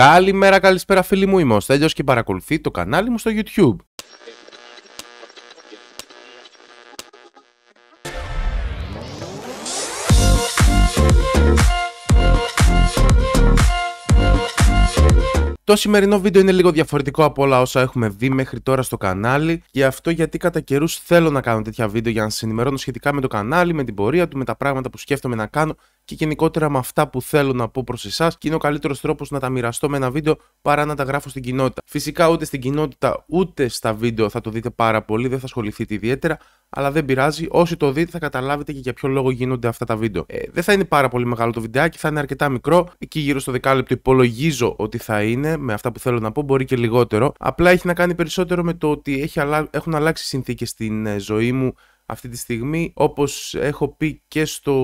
Καλημέρα, καλησπέρα φίλοι μου, είμαι ο Στέλιος και παρακολουθεί το κανάλι μου στο YouTube. Το σημερινό βίντεο είναι λίγο διαφορετικό από όλα όσα έχουμε δει μέχρι τώρα στο κανάλι και αυτό γιατί κατά καιρούς θέλω να κάνω τέτοια βίντεο για να σας ενημερώνω σχετικά με το κανάλι, με την πορεία του, με τα πράγματα που σκέφτομαι να κάνω και γενικότερα με αυτά που θέλω να πω προς εσάς και είναι ο καλύτερος τρόπος να τα μοιραστώ με ένα βίντεο παρά να τα γράφω στην κοινότητα. Φυσικά ούτε στην κοινότητα ούτε στα βίντεο θα το δείτε πάρα πολύ, δεν θα ασχοληθείτε ιδιαίτερα, αλλά δεν πειράζει. Όσοι το δείτε θα καταλάβετε και για ποιο λόγο γίνονται αυτά τα βίντεο. Ε, δεν θα είναι πάρα πολύ μεγάλο το βιντεάκι, θα είναι αρκετά μικρό. Εκεί γύρω στο δεκάλεπτο υπολογίζω ότι θα είναι, με αυτά που θέλω να πω, μπορεί και λιγότερο. Απλά έχει να κάνει περισσότερο με το ότι έχει έχουν αλλάξει συνθήκες στην ε, ζωή μου αυτή τη στιγμή. Όπως έχω πει και στο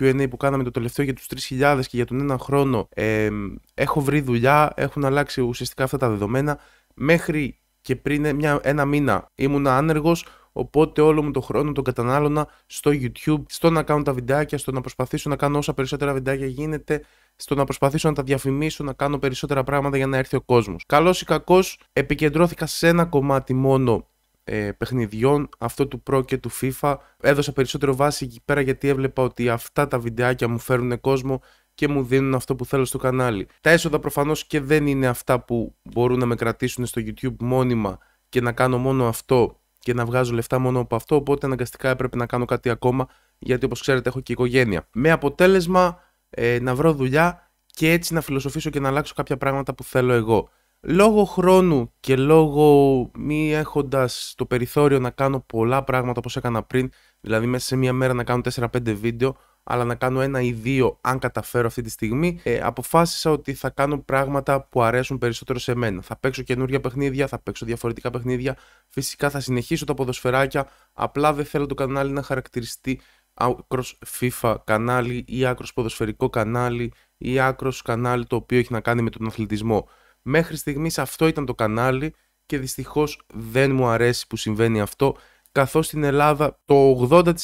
Q&A που κάναμε το τελευταίο για τους 3.000 και για τον ένα χρόνο, ε, έχω βρει δουλειά, έχουν αλλάξει ουσιαστικά αυτά τα δεδομένα. Μέχρι και πριν ε, μια, ένα μήνα ήμουνα άνεργος, Οπότε όλο μου τον χρόνο τον κατανάλωνα στο YouTube, στο να κάνω τα βιντεάκια, στο να προσπαθήσω να κάνω όσα περισσότερα βιντεάκια γίνεται, στο να προσπαθήσω να τα διαφημίσω, να κάνω περισσότερα πράγματα για να έρθει ο κόσμος. Καλό ή κακό, επικεντρώθηκα σε ένα κομμάτι μόνο ε, παιχνιδιών, αυτό του Pro και του FIFA. Έδωσα περισσότερο βάση εκεί πέρα γιατί έβλεπα ότι αυτά τα βιντεάκια μου φέρουν κόσμο και μου δίνουν αυτό που θέλω στο κανάλι. Τα έσοδα προφανώς και δεν είναι αυτά που μπορούν να με κρατήσουν στο YouTube μόνιμα και να κάνω μόνο αυτό και να βγάζω λεφτά μόνο από αυτό, οπότε αναγκαστικά έπρεπε να κάνω κάτι ακόμα, γιατί όπως ξέρετε έχω και οικογένεια. Με αποτέλεσμα ε, να βρω δουλειά και έτσι να φιλοσοφήσω και να αλλάξω κάποια πράγματα που θέλω εγώ. Λόγω χρόνου και λόγω μη έχοντας το περιθώριο να κάνω πολλά πράγματα όπως έκανα πριν, δηλαδή μέσα σε μία μέρα να κάνω 4-5 βίντεο, αλλά να κάνω ένα ή δύο αν καταφέρω αυτή τη στιγμή, ε, αποφάσισα ότι θα κάνω πράγματα που αρέσουν περισσότερο σε μένα. Θα παίξω καινούργια παιχνίδια, θα παίξω διαφορετικά παιχνίδια, φυσικά θα συνεχίσω τα ποδοσφαιράκια, απλά δεν θέλω το κανάλι να χαρακτηριστεί άκρος FIFA κανάλι ή άκρος ποδοσφαιρικό κανάλι ή άκρος κανάλι το οποίο έχει να κάνει με τον αθλητισμό. Μέχρι στιγμής αυτό ήταν το κανάλι και δυστυχώς δεν μου αρέσει που συμβαίνει αυτό καθώς στην Ελλάδα το 80%,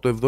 το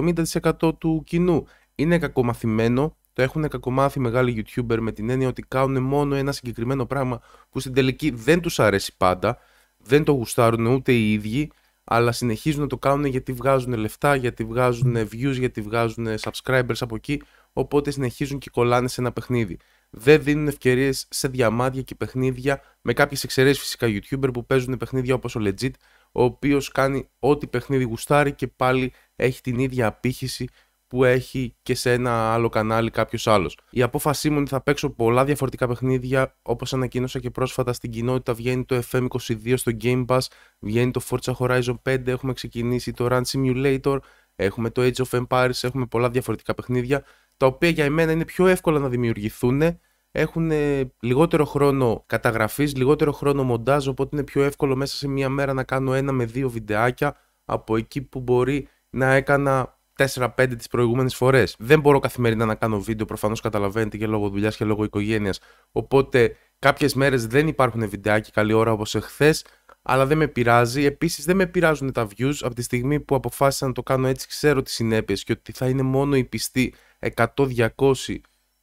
70% του κοινού είναι κακομαθημένο, το έχουν κακομάθει μεγάλοι YouTuber με την έννοια ότι κάνουν μόνο ένα συγκεκριμένο πράγμα που στην τελική δεν τους αρέσει πάντα, δεν το γουστάρουν ούτε οι ίδιοι, αλλά συνεχίζουν να το κάνουν γιατί βγάζουν λεφτά, γιατί βγάζουν views, γιατί βγάζουν subscribers από εκεί, οπότε συνεχίζουν και κολλάνε σε ένα παιχνίδι. Δεν δίνουν ευκαιρίες σε διαμάδια και παιχνίδια, με κάποιες εξαιρέσεις φυσικά YouTuber που παίζουν παιχνίδια όπως ο Legit, ο οποίος κάνει ό,τι παιχνίδι γουστάρει και πάλι έχει την ίδια απήχηση που έχει και σε ένα άλλο κανάλι κάποιος άλλος. Η απόφασή μου είναι θα παίξω πολλά διαφορετικά παιχνίδια, όπως ανακοίνωσα και πρόσφατα στην κοινότητα. Βγαίνει το FM22 στο Game Pass, βγαίνει το Forza Horizon 5, έχουμε ξεκινήσει το Run Simulator, έχουμε το Age of Empires, έχουμε πολλά διαφορετικά παιχνίδια, τα οποία για εμένα είναι πιο εύκολα να δημιουργηθούν έχουν ε, λιγότερο χρόνο καταγραφής, λιγότερο χρόνο μοντάζ, οπότε είναι πιο εύκολο μέσα σε μία μέρα να κάνω ένα με δύο βιντεάκια από εκεί που μπορεί να έκανα 4-5 τις προηγούμενες φορές. Δεν μπορώ καθημερινά να κάνω βίντεο, προφανώς καταλαβαίνετε και λόγω δουλειά και λόγω οικογένειας. οπότε κάποιες μέρες δεν υπάρχουν βιντεάκια καλή ώρα όπως εχθές, αλλά δεν με πειράζει. Επίσης, δεν με πειράζουν τα views από τη στιγμή που αποφάσισα να το κάνω έτσι ξέρω τις συνέπειες και ότι θα είναι μόνο η πιστη 100 100-200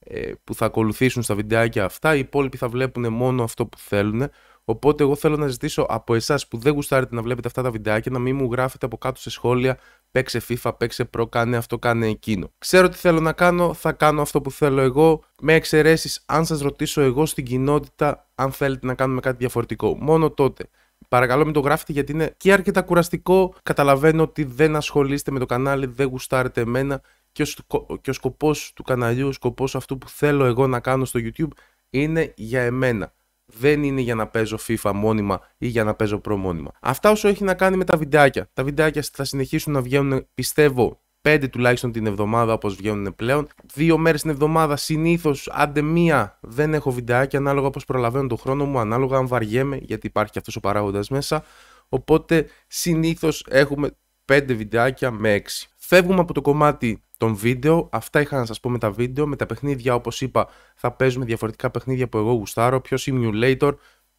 ε, που θα ακολουθήσουν στα βιντεάκια αυτά. Οι υπόλοιποι θα βλέπουν μόνο αυτό που θέλουν. Οπότε εγώ θέλω να ζητήσω από εσάς που δεν γουστάρετε να βλέπετε αυτά τα βιντεάκια να μην μου γράφετε από κάτω σε σχόλια παίξε FIFA, παίξε Pro, κάνε αυτό, κάνε εκείνο. Ξέρω τι θέλω να κάνω, θα κάνω αυτό που θέλω εγώ, με εξαιρέσεις αν σας ρωτήσω εγώ στην κοινότητα αν θέλετε να κάνουμε κάτι διαφορετικό. Μόνο τότε. Παρακαλώ μην το γράφετε γιατί είναι και αρκετά κουραστικό. Καταλαβαίνω ότι δεν ασχολείστε με το κανάλι, δεν γουστάρετε εμένα και ο, και σκοπός του καναλιού, ο σκοπός αυτού που θέλω εγώ να κάνω στο YouTube είναι για εμένα. Δεν είναι για να παίζω FIFA μόνιμα ή για να παίζω προμόνιμα. μόνιμα. Αυτά όσο έχει να κάνει με τα βιντεάκια. Τα βιντεάκια θα συνεχίσουν να βγαίνουν, πιστεύω, 5 τουλάχιστον την εβδομάδα όπως βγαίνουν πλέον. Δύο μέρες την εβδομάδα συνήθως, άντε μία, δεν έχω βιντεάκια ανάλογα πώς προλαβαίνω τον χρόνο μου, ανάλογα αν βαριέμαι, γιατί υπάρχει αυτός ο παράγοντας μέσα. Οπότε συνήθως έχουμε 5 βιντεάκια με 6. Φεύγουμε από το κομμάτι των βίντεο. Αυτά είχα να σας πω με τα βίντεο. Με τα παιχνίδια, όπως είπα, θα παίζουμε διαφορετικά παιχνίδια που εγώ γουστάρω. Ποιος simulator,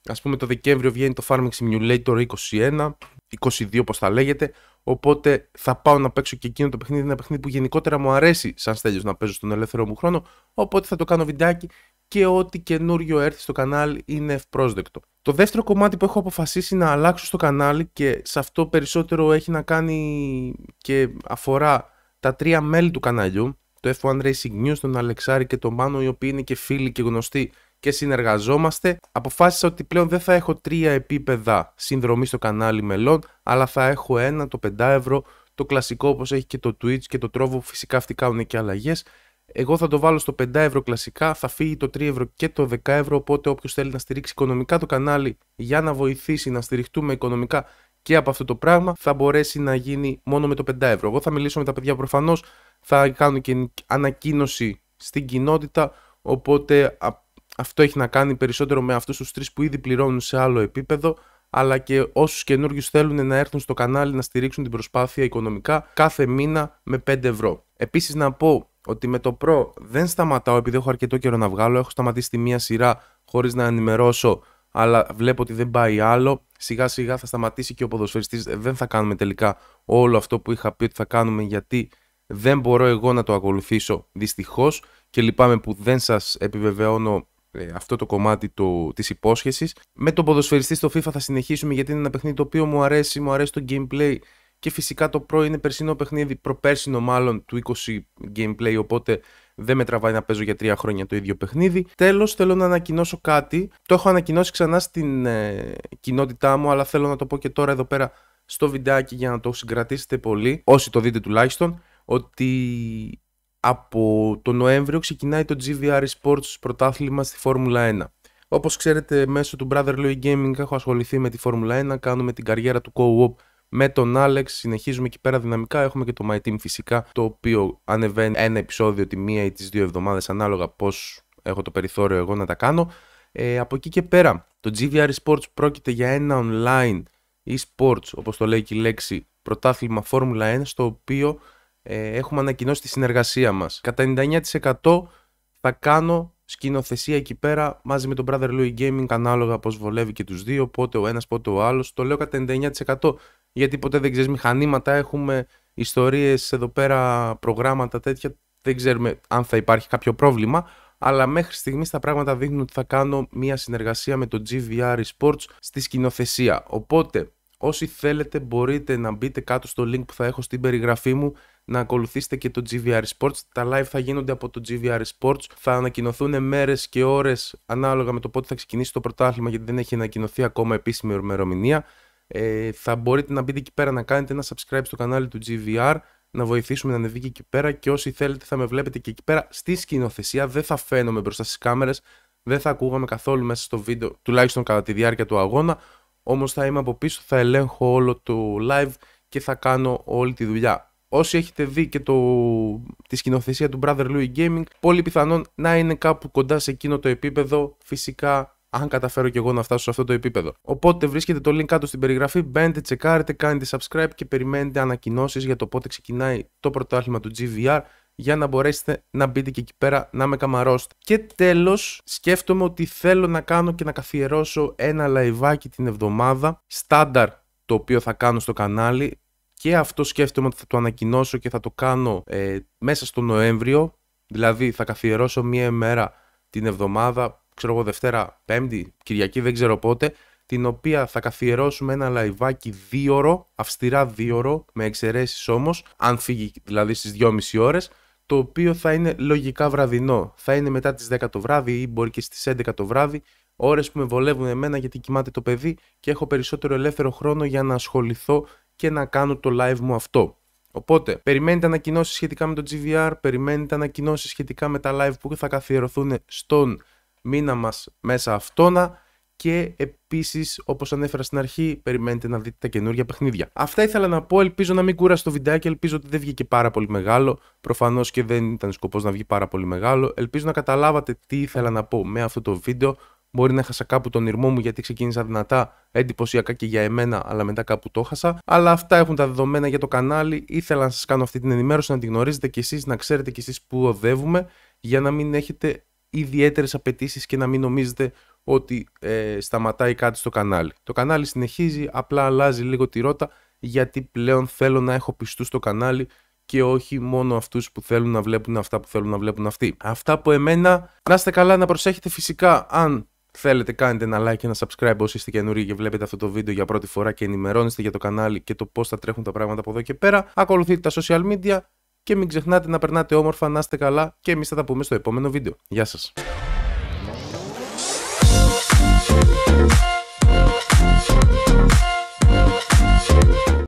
ας πούμε το Δεκέμβριο βγαίνει το Farming Simulator 21, 22 όπω θα λέγεται. Οπότε θα πάω να παίξω και εκείνο το παιχνίδι, ένα παιχνίδι που γενικότερα μου αρέσει σαν στέλιος να παίζω στον ελεύθερο μου χρόνο. Οπότε θα το κάνω βιντεάκι και ό,τι καινούριο έρθει στο κανάλι είναι ευπρόσδεκτο. Το δεύτερο κομμάτι που έχω αποφασίσει να αλλάξω στο κανάλι και σε αυτό περισσότερο έχει να κάνει και αφορά τα τρία μέλη του καναλιού, το F1 Racing News, τον Αλεξάρη και τον Μάνο, οι οποίοι είναι και φίλοι και γνωστοί και συνεργαζόμαστε, αποφάσισα ότι πλέον δεν θα έχω τρία επίπεδα συνδρομή στο κανάλι μελών, αλλά θα έχω ένα, το 5 ευρώ, το κλασικό όπως έχει και το Twitch και το τρόβο, φυσικά αυτοί και αλλαγές. Εγώ θα το βάλω στο 5 ευρώ κλασικά, θα φύγει το 3 ευρώ και το 10 ευρώ, οπότε όποιος θέλει να στηρίξει οικονομικά το κανάλι για να βοηθήσει να στηριχτούμε οικονομικά και από αυτό το πράγμα θα μπορέσει να γίνει μόνο με το 5 ευρώ. Εγώ θα μιλήσω με τα παιδιά προφανώς, θα κάνω και ανακοίνωση στην κοινότητα. Οπότε αυτό έχει να κάνει περισσότερο με αυτούς τους τρεις που ήδη πληρώνουν σε άλλο επίπεδο, αλλά και όσους καινούριου θέλουν να έρθουν στο κανάλι να στηρίξουν την προσπάθεια οικονομικά κάθε μήνα με 5 ευρώ. Επίσης να πω ότι με το Pro δεν σταματάω επειδή έχω αρκετό καιρό να βγάλω. Έχω σταματήσει τη μία σειρά χωρίς να ενημερώσω αλλά βλέπω ότι δεν πάει άλλο. Σιγά σιγά θα σταματήσει και ο ποδοσφαιριστής. Ε, δεν θα κάνουμε τελικά όλο αυτό που είχα πει ότι θα κάνουμε γιατί δεν μπορώ εγώ να το ακολουθήσω Δυστυχώς. και λυπάμαι που δεν σας επιβεβαιώνω ε, αυτό το κομμάτι της υπόσχεσης. Με τον ποδοσφαιριστή στο FIFA θα συνεχίσουμε γιατί είναι ένα παιχνίδι το οποίο μου αρέσει, μου αρέσει το gameplay και φυσικά το πρώην είναι περσινό παιχνίδι, προπέρσινο μάλλον του 20 gameplay οπότε δεν με τραβάει να παίζω για τρία χρόνια το ίδιο παιχνίδι. Τέλος, θέλω να ανακοινώσω κάτι. Το έχω ανακοινώσει ξανά στην ε, κοινότητά μου, αλλά θέλω να το πω και τώρα εδώ πέρα στο βιντεάκι για να το συγκρατήσετε πολύ, όσοι το δείτε τουλάχιστον, ότι από το Νοέμβριο ξεκινάει το GVR Sports πρωτάθλημα στη Φόρμουλα 1. Όπως ξέρετε μέσω του Brotherly Gaming έχω ασχοληθεί με τη Φόρμουλα 1, κάνουμε την καριέρα του co-op με τον Άλεξ. Συνεχίζουμε εκεί πέρα δυναμικά. Έχουμε και το My Team φυσικά, το οποίο ανεβαίνει ένα επεισόδιο τη μία ή τις δύο εβδομάδες ανάλογα πώς έχω το περιθώριο εγώ να τα κάνω. Ε, από εκεί και πέρα, το GVR Sports πρόκειται για ένα online e-sports, όπως το λέει και η λέξη, πρωτάθλημα Formula 1, στο οποίο ε, έχουμε ανακοινώσει τη συνεργασία μας. Κατά 99% θα κάνω σκηνοθεσία εκεί πέρα μαζί με τον Brother Louis Gaming ανάλογα πως βολεύει και τους δύο, πότε ο ένας πότε ο άλλος, το λέω κατά 99% γιατί ποτέ δεν ξέρεις μηχανήματα, έχουμε ιστορίες εδώ πέρα, προγράμματα τέτοια, δεν ξέρουμε αν θα υπάρχει κάποιο πρόβλημα, αλλά μέχρι στιγμής τα πράγματα δείχνουν ότι θα κάνω μια συνεργασία με το GVR Sports στη σκηνοθεσία. Οπότε, όσοι θέλετε, μπορείτε να μπείτε κάτω στο link που θα έχω στην περιγραφή μου να ακολουθήσετε και το GVR Sports. Τα live θα γίνονται από το GVR Sports. Θα ανακοινωθούν μέρες και ώρες ανάλογα με το πότε θα ξεκινήσει το πρωτάθλημα, γιατί δεν έχει ανακοινωθεί ακόμα επίσημη ημερομηνία. Ε, θα μπορείτε να μπείτε εκεί πέρα να κάνετε ένα subscribe στο κανάλι του GVR, να βοηθήσουμε να ανεβεί και εκεί πέρα και όσοι θέλετε θα με βλέπετε και εκεί πέρα στη σκηνοθεσία, δεν θα φαίνομαι μπροστά στις κάμερες, δεν θα ακούγαμε καθόλου μέσα στο βίντεο, τουλάχιστον κατά τη διάρκεια του αγώνα, όμως θα είμαι από πίσω, θα ελέγχω όλο το live και θα κάνω όλη τη δουλειά. Όσοι έχετε δει και το... τη σκηνοθεσία του Brother Louis Gaming, πολύ πιθανόν να είναι κάπου κοντά σε εκείνο το επίπεδο, φυσικά αν καταφέρω και εγώ να φτάσω σε αυτό το επίπεδο. Οπότε βρίσκεται το link κάτω στην περιγραφή, μπαίνετε, τσεκάρετε, κάνετε subscribe και περιμένετε ανακοινώσεις για το πότε ξεκινάει το πρωτάθλημα του GVR για να μπορέσετε να μπείτε και εκεί πέρα να με καμαρώσετε. Και τέλος σκέφτομαι ότι θέλω να κάνω και να καθιερώσω ένα λαϊβάκι την εβδομάδα, στάνταρ το οποίο θα κάνω στο κανάλι και αυτό σκέφτομαι ότι θα το ανακοινώσω και θα το κάνω ε, μέσα στο Νοέμβριο, δηλαδή θα καθιερώσω μία μέρα την εβδομάδα ξέρω εγώ, Δευτέρα, Πέμπτη, Κυριακή, δεν ξέρω πότε, την οποία θα καθιερώσουμε ένα λαϊβάκι 2ωρο, αυστηρά ωρο, με εξαιρέσεις όμως, αν φύγει δηλαδή στις 2,5 ώρες, το οποίο θα είναι λογικά βραδινό. Θα είναι μετά τις 10 το βράδυ ή μπορεί και στις 11 το βράδυ, ώρες που με βολεύουν εμένα γιατί κοιμάται το παιδί και έχω περισσότερο ελεύθερο χρόνο για να ασχοληθώ και να κάνω το live μου αυτό. Οπότε, περιμένετε ανακοινώσεις σχετικά με το GVR, περιμένετε ανακοινώσεις σχετικά με τα live που θα καθιερωθούν στον μήνα μας μέσα αυτόνα και επίσης όπως ανέφερα στην αρχή περιμένετε να δείτε τα καινούργια παιχνίδια. Αυτά ήθελα να πω, ελπίζω να μην κούρασε το βιντεάκι, ελπίζω ότι δεν βγήκε πάρα πολύ μεγάλο, προφανώς και δεν ήταν σκοπός να βγει πάρα πολύ μεγάλο, ελπίζω να καταλάβατε τι ήθελα να πω με αυτό το βίντεο, Μπορεί να έχασα κάπου τον ήρμό μου γιατί ξεκίνησα δυνατά, εντυπωσιακά και για εμένα, αλλά μετά κάπου το έχασα, Αλλά αυτά έχουν τα δεδομένα για το κανάλι. Ήθελα να σας κάνω αυτή την ενημέρωση, να την γνωρίζετε κι εσείς, να ξέρετε κι εσείς που οδεύουμε, για να μην έχετε ιδιαίτερες απαιτήσεις και να μην νομίζετε ότι ε, σταματάει κάτι στο κανάλι. Το κανάλι συνεχίζει, απλά αλλάζει λίγο τη ρότα γιατί πλέον θέλω να έχω πιστού στο κανάλι και όχι μόνο αυτούς που θέλουν να βλέπουν αυτά που θέλουν να βλέπουν αυτοί. Αυτά από εμένα, να είστε καλά, να προσέχετε φυσικά αν θέλετε κάνετε ένα like και ένα subscribe όσοι είστε καινούριοι και βλέπετε αυτό το βίντεο για πρώτη φορά και ενημερώνεστε για το κανάλι και το πώς θα τρέχουν τα πράγματα από εδώ και πέρα. Ακολουθείτε τα social media, και μην ξεχνάτε να περνάτε όμορφα, να είστε καλά και εμείς θα τα πούμε στο επόμενο βίντεο. Γεια σας!